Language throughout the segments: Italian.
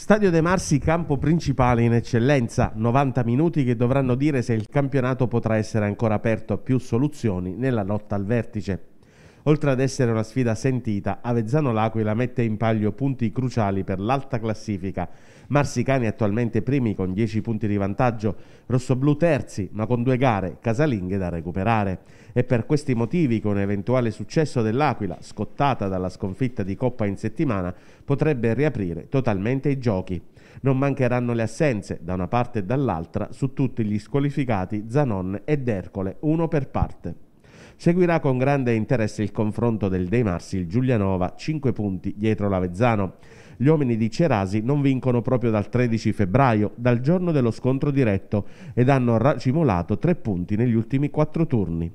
Stadio De Marsi, campo principale in eccellenza, 90 minuti che dovranno dire se il campionato potrà essere ancora aperto a più soluzioni nella lotta al vertice. Oltre ad essere una sfida sentita, Avezzano L'Aquila mette in palio punti cruciali per l'alta classifica. Marsicani attualmente primi con 10 punti di vantaggio, Rossoblu terzi ma con due gare casalinghe da recuperare. È per questi motivi che un eventuale successo dell'Aquila, scottata dalla sconfitta di Coppa in settimana, potrebbe riaprire totalmente i giochi. Non mancheranno le assenze da una parte e dall'altra su tutti gli squalificati Zanon ed Ercole, uno per parte. Seguirà con grande interesse il confronto del De Marsi, il Giulianova, 5 punti dietro l'Avezzano. Gli uomini di Cerasi non vincono proprio dal 13 febbraio, dal giorno dello scontro diretto, ed hanno racimolato 3 punti negli ultimi 4 turni.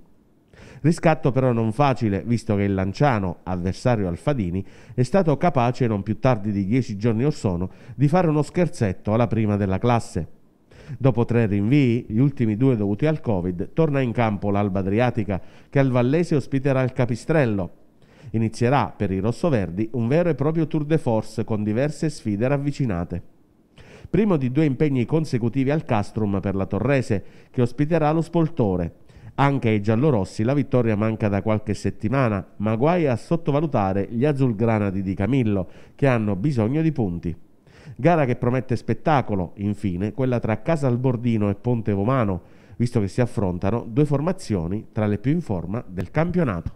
Riscatto però non facile, visto che il Lanciano, avversario Alfadini, è stato capace non più tardi di 10 giorni or sono di fare uno scherzetto alla prima della classe. Dopo tre rinvii, gli ultimi due dovuti al Covid, torna in campo l'Alba Adriatica che al Vallese ospiterà il Capistrello. Inizierà per i rossoverdi un vero e proprio tour de force con diverse sfide ravvicinate primo di due impegni consecutivi al Castrum per la Torrese, che ospiterà lo Spoltore. Anche ai giallorossi la vittoria manca da qualche settimana, ma guai a sottovalutare gli azulgranadi Di Camillo, che hanno bisogno di punti. Gara che promette spettacolo, infine, quella tra Casalbordino e Ponte Vomano, visto che si affrontano due formazioni tra le più in forma del campionato.